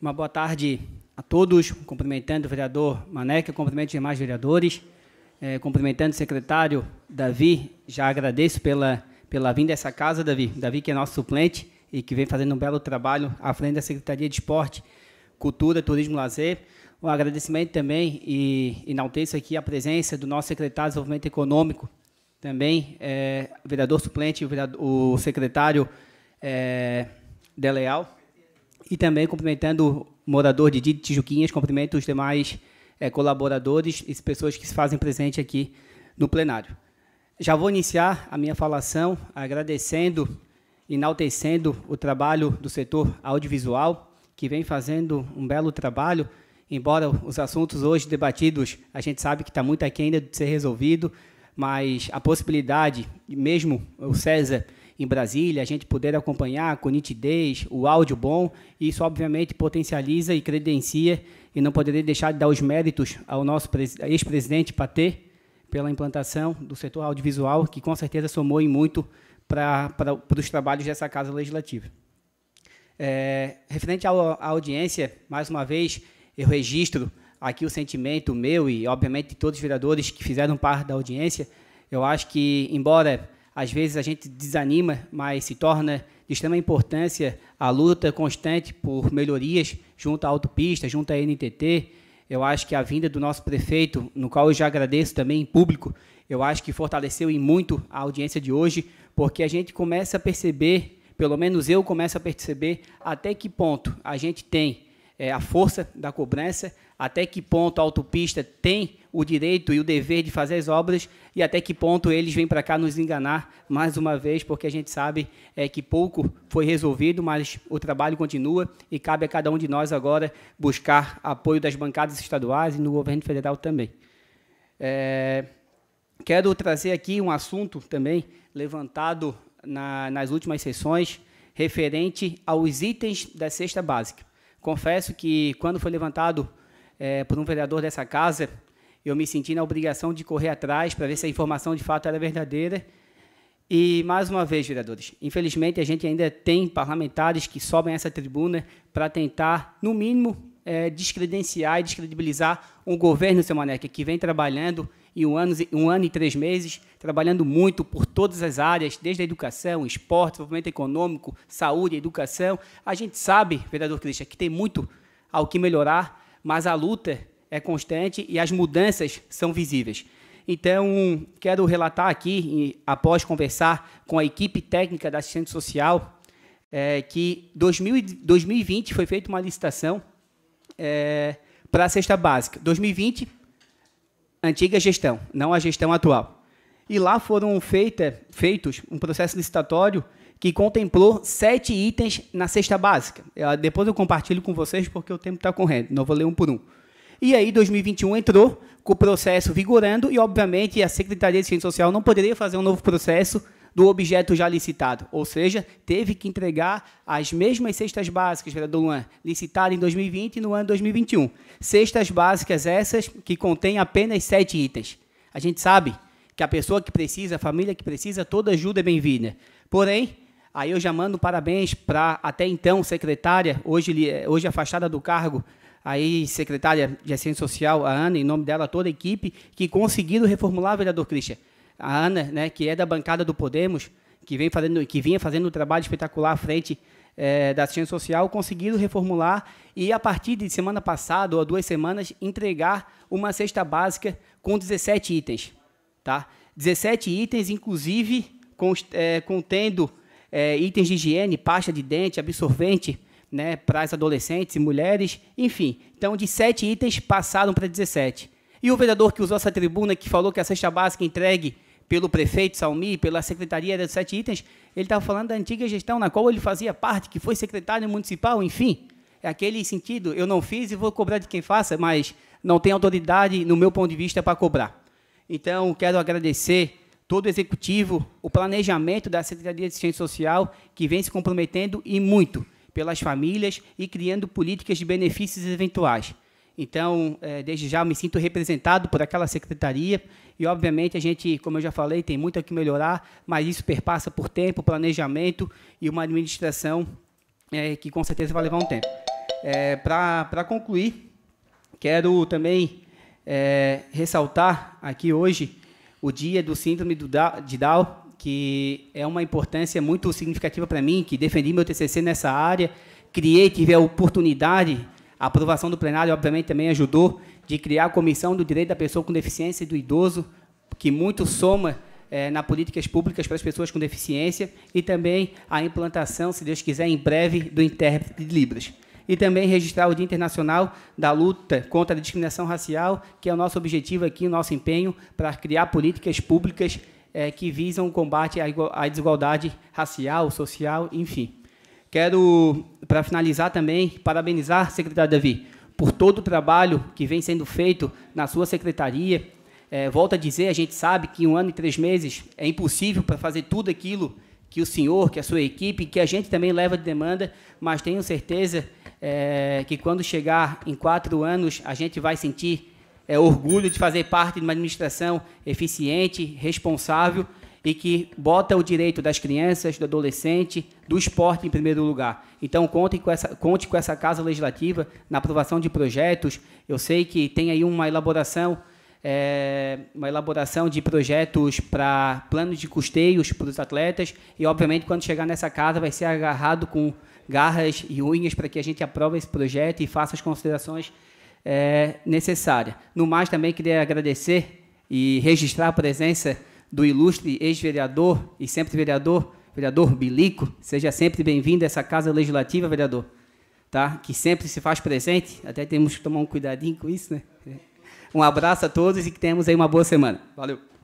Uma boa tarde a todos, cumprimentando o vereador Maneca, cumprimento os demais vereadores, é, cumprimentando o secretário Davi, já agradeço pela, pela vinda a essa casa, Davi. Davi que é nosso suplente e que vem fazendo um belo trabalho à frente da Secretaria de Esporte, Cultura, Turismo e Lazer. Um agradecimento também e enalteço aqui a presença do nosso secretário de Desenvolvimento Econômico, também é, vereador suplente, o, vereador, o secretário é, Deleal, e também cumprimentando o morador de Tijuquinhas, cumprimento os demais é, colaboradores e pessoas que se fazem presente aqui no plenário. Já vou iniciar a minha falação agradecendo, enaltecendo o trabalho do setor audiovisual, que vem fazendo um belo trabalho, embora os assuntos hoje debatidos, a gente sabe que está muito aqui ainda de ser resolvido, mas a possibilidade, mesmo o César em Brasília, a gente poder acompanhar com nitidez, o áudio bom, isso obviamente potencializa e credencia, e não poderia deixar de dar os méritos ao nosso ex-presidente Patê pela implantação do setor audiovisual, que com certeza somou em muito para, para, para os trabalhos dessa Casa Legislativa. É, referente à audiência, mais uma vez, eu registro aqui o sentimento meu e, obviamente, de todos os vereadores que fizeram parte da audiência. Eu acho que, embora às vezes a gente desanima, mas se torna de extrema importância a luta constante por melhorias junto à autopista, junto à NTT. Eu acho que a vinda do nosso prefeito, no qual eu já agradeço também em público, eu acho que fortaleceu em muito a audiência de hoje, porque a gente começa a perceber, pelo menos eu começo a perceber, até que ponto a gente tem é, a força da cobrança, até que ponto a autopista tem o direito e o dever de fazer as obras e até que ponto eles vêm para cá nos enganar mais uma vez, porque a gente sabe é, que pouco foi resolvido, mas o trabalho continua e cabe a cada um de nós agora buscar apoio das bancadas estaduais e no governo federal também. É, quero trazer aqui um assunto também levantado na, nas últimas sessões referente aos itens da cesta básica. Confesso que quando foi levantado é, por um vereador dessa casa, eu me senti na obrigação de correr atrás para ver se a informação de fato era verdadeira. E, mais uma vez, vereadores, infelizmente a gente ainda tem parlamentares que sobem essa tribuna para tentar, no mínimo, é, descredenciar e descredibilizar um governo, seu Maneca, que vem trabalhando e um ano, um ano e três meses, trabalhando muito por todas as áreas, desde a educação, esporte, desenvolvimento econômico, saúde, educação. A gente sabe, vereador Cristian, que tem muito ao que melhorar, mas a luta é constante e as mudanças são visíveis. Então, quero relatar aqui, após conversar com a equipe técnica da assistente social, é, que 2000, 2020 foi feita uma licitação é, para a cesta básica. 2020 antiga gestão, não a gestão atual. E lá foram feita, feitos um processo licitatório que contemplou sete itens na cesta básica. Eu, depois eu compartilho com vocês porque o tempo está correndo, não vou ler um por um. E aí 2021 entrou com o processo vigorando e, obviamente, a Secretaria de Ciência Social não poderia fazer um novo processo do objeto já licitado, ou seja, teve que entregar as mesmas cestas básicas, vereador Luan, licitado em 2020 e no ano 2021. Cestas básicas essas que contêm apenas sete itens. A gente sabe que a pessoa que precisa, a família que precisa, toda ajuda é bem-vinda. Porém, aí eu já mando parabéns para até então secretária, hoje, hoje afastada do cargo, aí secretária de Assistência Social, a Ana, em nome dela, toda a equipe, que conseguiram reformular, vereador Cristian a Ana, né, que é da bancada do Podemos, que, vem fazendo, que vinha fazendo um trabalho espetacular à frente é, da assistência social, conseguiram reformular e, a partir de semana passada ou duas semanas, entregar uma cesta básica com 17 itens. Tá? 17 itens, inclusive é, contendo é, itens de higiene, pasta de dente, absorvente né, para as adolescentes e mulheres, enfim. Então, de 7 itens passaram para 17. E o vereador que usou essa tribuna, que falou que a cesta básica entregue pelo prefeito Salmi, pela secretaria dos sete itens, ele estava falando da antiga gestão na qual ele fazia parte, que foi secretário municipal, enfim. É aquele sentido, eu não fiz e vou cobrar de quem faça, mas não tem autoridade, no meu ponto de vista, para cobrar. Então, quero agradecer todo o executivo, o planejamento da Secretaria de Assistência Social, que vem se comprometendo e muito pelas famílias e criando políticas de benefícios eventuais. Então, é, desde já, me sinto representado por aquela secretaria e, obviamente, a gente, como eu já falei, tem muito a que melhorar, mas isso perpassa por tempo, planejamento e uma administração é, que, com certeza, vai levar um tempo. É, Para concluir, quero também é, ressaltar aqui hoje o dia do síndrome do da de Down, que é uma importância muito significativa para mim, que defendi meu TCC nessa área, criei, tive a oportunidade a aprovação do plenário, obviamente, também ajudou de criar a Comissão do Direito da Pessoa com Deficiência e do Idoso, que muito soma eh, na políticas públicas para as pessoas com deficiência, e também a implantação, se Deus quiser, em breve, do intérprete de Libras. E também registrar o Dia Internacional da Luta contra a Discriminação Racial, que é o nosso objetivo aqui, o nosso empenho para criar políticas públicas eh, que visam o combate à desigualdade racial, social, enfim. Quero, para finalizar também, parabenizar, secretário Davi, por todo o trabalho que vem sendo feito na sua secretaria. É, volto a dizer, a gente sabe que um ano e três meses é impossível para fazer tudo aquilo que o senhor, que a sua equipe, que a gente também leva de demanda, mas tenho certeza é, que quando chegar em quatro anos, a gente vai sentir é, orgulho de fazer parte de uma administração eficiente, responsável e que bota o direito das crianças, do adolescente, do esporte em primeiro lugar. Então, conte com essa, conte com essa Casa Legislativa na aprovação de projetos. Eu sei que tem aí uma elaboração, é, uma elaboração de projetos para planos de custeios para os atletas e, obviamente, quando chegar nessa casa, vai ser agarrado com garras e unhas para que a gente aprove esse projeto e faça as considerações é, necessárias. No mais, também queria agradecer e registrar a presença do ilustre ex-vereador e sempre vereador, vereador Bilico. Seja sempre bem-vindo a essa casa legislativa, vereador, tá? que sempre se faz presente. Até temos que tomar um cuidadinho com isso. Né? Um abraço a todos e que tenhamos aí uma boa semana. Valeu!